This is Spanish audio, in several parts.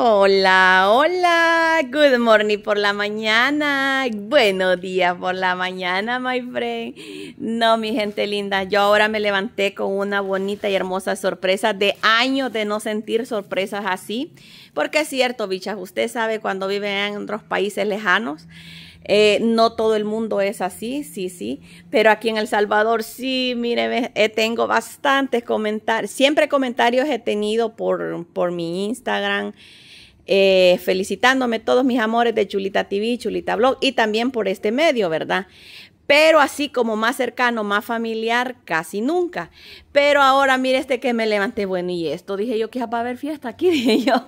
Hola, hola, good morning por la mañana, buenos días por la mañana, my friend. No, mi gente linda, yo ahora me levanté con una bonita y hermosa sorpresa de años de no sentir sorpresas así, porque es cierto, bichas, usted sabe cuando viven en otros países lejanos, eh, no todo el mundo es así, sí, sí, pero aquí en El Salvador sí, mire, eh, tengo bastantes comentarios, siempre comentarios he tenido por, por mi Instagram. Eh, felicitándome todos mis amores de Chulita TV, Chulita Blog y también por este medio, ¿verdad? pero así como más cercano, más familiar, casi nunca. Pero ahora, mire este que me levanté, bueno, y esto, dije yo, que va a haber fiesta aquí, dije yo.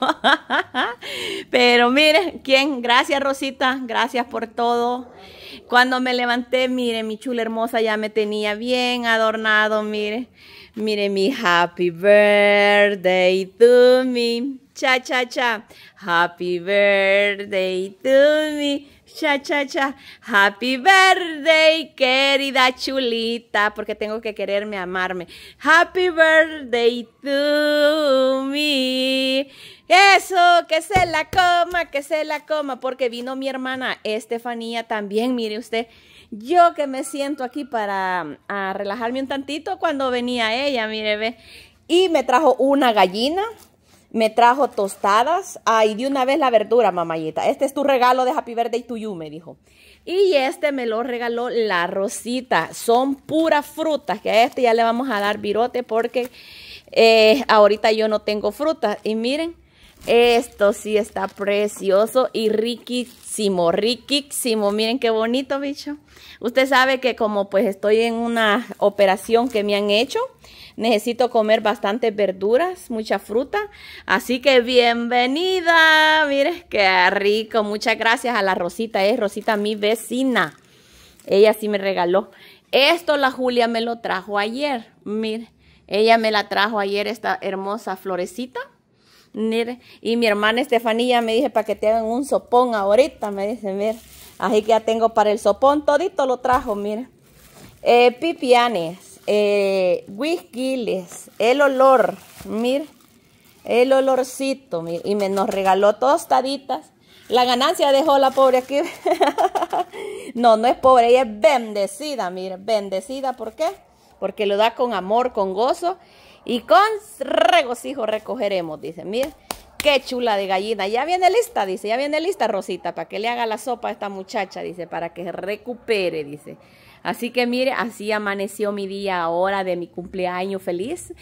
pero mire, ¿quién? Gracias, Rosita, gracias por todo. Cuando me levanté, mire, mi chula hermosa ya me tenía bien adornado, mire. Mire mi happy birthday to me. Cha, cha, cha. Happy birthday to me. Cha, cha, cha. Happy birthday, querida chulita, porque tengo que quererme, amarme. Happy birthday to me. Eso, que se la coma, que se la coma, porque vino mi hermana Estefanía también, mire usted. Yo que me siento aquí para relajarme un tantito cuando venía ella, mire, ve. Y me trajo una gallina, me trajo tostadas. Ay, de una vez la verdura, mamayita. Este es tu regalo de Happy Birthday to You, me dijo. Y este me lo regaló la Rosita. Son puras frutas, que a este ya le vamos a dar virote porque eh, ahorita yo no tengo frutas. Y miren, esto sí está precioso y riquísimo, riquísimo. Miren qué bonito, bicho. Usted sabe que como pues estoy en una operación que me han hecho, necesito comer bastantes verduras, mucha fruta. Así que bienvenida. miren qué rico. Muchas gracias a la Rosita. Es Rosita mi vecina. Ella sí me regaló. Esto la Julia me lo trajo ayer. miren. ella me la trajo ayer esta hermosa florecita Mire, y mi hermana Estefanía me dice para que te hagan un sopón ahorita, me dice, mira. Así que ya tengo para el sopón, todito lo trajo, mira. Eh, pipianes, eh, el olor, mira, el olorcito, mira. Y me nos regaló tostaditas. La ganancia dejó la pobre aquí. no, no es pobre, ella es bendecida, mire, bendecida, ¿por qué? Porque lo da con amor, con gozo y con regocijo recogeremos, dice. Mire, qué chula de gallina. Ya viene lista, dice, ya viene lista Rosita, para que le haga la sopa a esta muchacha, dice, para que recupere, dice. Así que mire, así amaneció mi día ahora de mi cumpleaños feliz.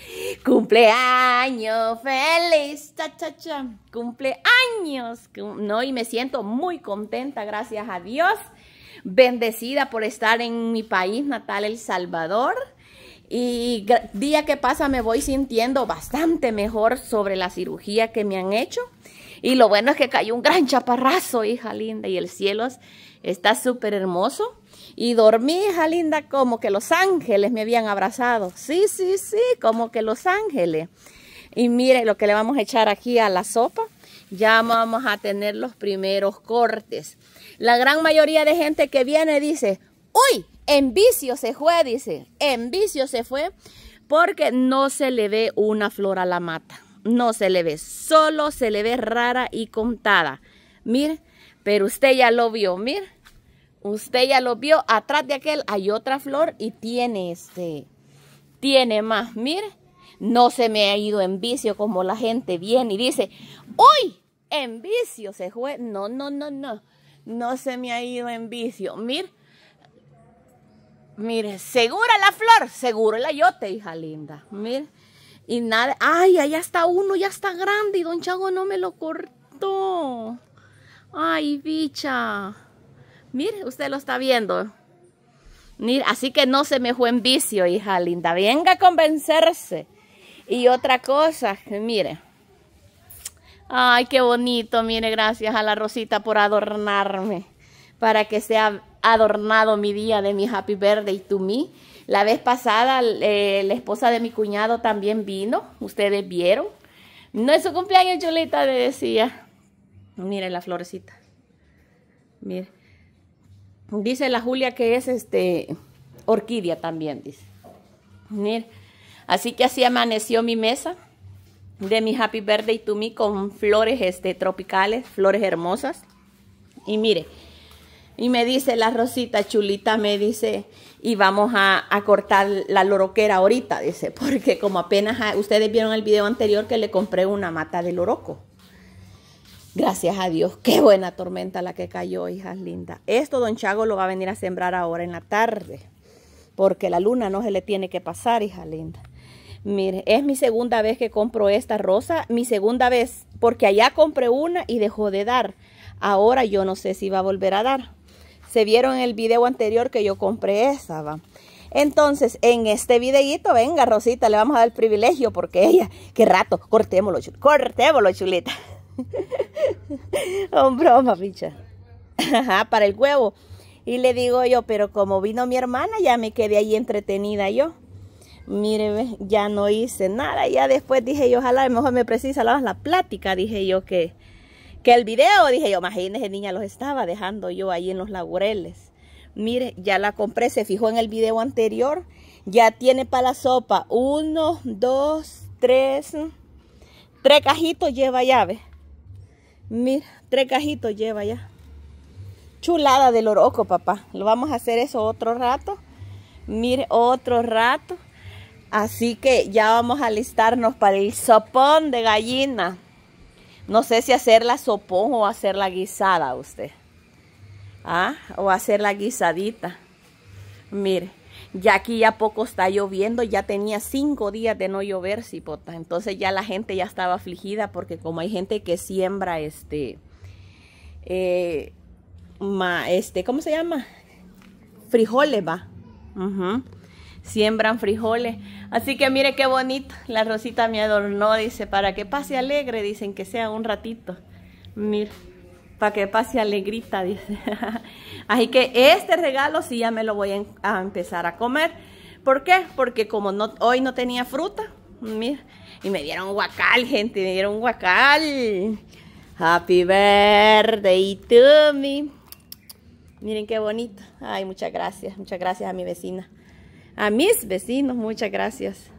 Cumpleaños feliz, cha, cha, cha. Cumpleaños. No, y me siento muy contenta, gracias a Dios. Bendecida por estar en mi país natal, El Salvador. Y día que pasa me voy sintiendo bastante mejor sobre la cirugía que me han hecho. Y lo bueno es que cayó un gran chaparrazo, hija linda, y el cielo está súper hermoso. Y dormí, hija linda, como que los ángeles me habían abrazado. Sí, sí, sí, como que los ángeles. Y mire lo que le vamos a echar aquí a la sopa. Ya vamos a tener los primeros cortes. La gran mayoría de gente que viene dice, ¡Uy! En vicio se fue, dice. En vicio se fue porque no se le ve una flor a la mata. No se le ve, solo se le ve rara y contada. Mire, pero usted ya lo vio, mire. Usted ya lo vio, atrás de aquel hay otra flor y tiene este, tiene más, mire. No se me ha ido en vicio como la gente viene y dice, ¡Uy! En vicio se fue. No, no, no, no. No se me ha ido en vicio. Mire, Mire, segura la flor, seguro el ayote, hija linda. Mire, y nada, ay, allá está uno, ya está grande y don Chago no me lo cortó. Ay, bicha. Mire, usted lo está viendo. Mire, así que no se me fue en vicio, hija linda. Venga a convencerse. Y otra cosa, mire. Ay, qué bonito, mire, gracias a la Rosita por adornarme. Para que sea adornado mi día de mi happy birthday to me. La vez pasada eh, la esposa de mi cuñado también vino, ustedes vieron. No es su cumpleaños, Chulita, le decía. mire la florecita. mire Dice la Julia que es este orquídea también, dice. mire Así que así amaneció mi mesa de mi Happy Birthday to Me con flores este, tropicales, flores hermosas. Y mire, y me dice la Rosita chulita, me dice, y vamos a, cortar la loroquera ahorita, dice, porque como apenas ustedes vieron el video anterior que le compré una mata de loroco. Gracias a Dios, qué buena tormenta la que cayó, hijas lindas. Esto don Chago lo va a venir a sembrar ahora en la tarde, porque la luna no se le tiene que pasar, hija linda. Mire, es mi segunda vez que compro esta rosa, mi segunda vez, porque allá compré una y dejó de dar. Ahora yo no sé si va a volver a dar se vieron en el video anterior que yo compré esa, va. Entonces, en este videíto, venga, Rosita, le vamos a dar el privilegio porque ella, qué rato, cortémoslo, cortémoslo, chulita. Un broma, picha. Ajá, para el huevo. Y le digo yo, pero como vino mi hermana, ya me quedé ahí entretenida yo. Mire, ya no hice nada. Ya después dije yo, ojalá, mejor me precisa la plática, dije yo que el video, dije yo, imagínese niña, los estaba dejando yo ahí en los laureles. Mire, ya la compré, se fijó en el video anterior, ya tiene para la sopa, uno, dos, tres, tres cajitos lleva llave. Mira, tres cajitos lleva ya. Chulada del oroco, papá. Lo vamos a hacer eso otro rato. Mire, otro rato. Así que ya vamos a listarnos para el sopón de gallina. No sé si hacerla sopón o hacerla guisada usted. ¿Ah? O hacerla guisadita. Mire, ya aquí ya poco está lloviendo. Ya tenía cinco días de no llover, cipota. Entonces ya la gente ya estaba afligida porque como hay gente que siembra este... Eh, ma, este ¿Cómo se llama? Frijoles, va. Ajá siembran frijoles. Así que mire qué bonito, la Rosita me adornó, dice, para que pase alegre, dicen que sea un ratito. mir para que pase alegrita, dice. Así que este regalo sí ya me lo voy em, a empezar a comer. ¿Por qué? Porque como no, hoy no tenía fruta, y me dieron guacal, gente, me dieron guacal. Happy birthday to me. Miren qué bonito. Ay, muchas gracias. Muchas gracias a mi vecina a mis vecinos. Muchas gracias.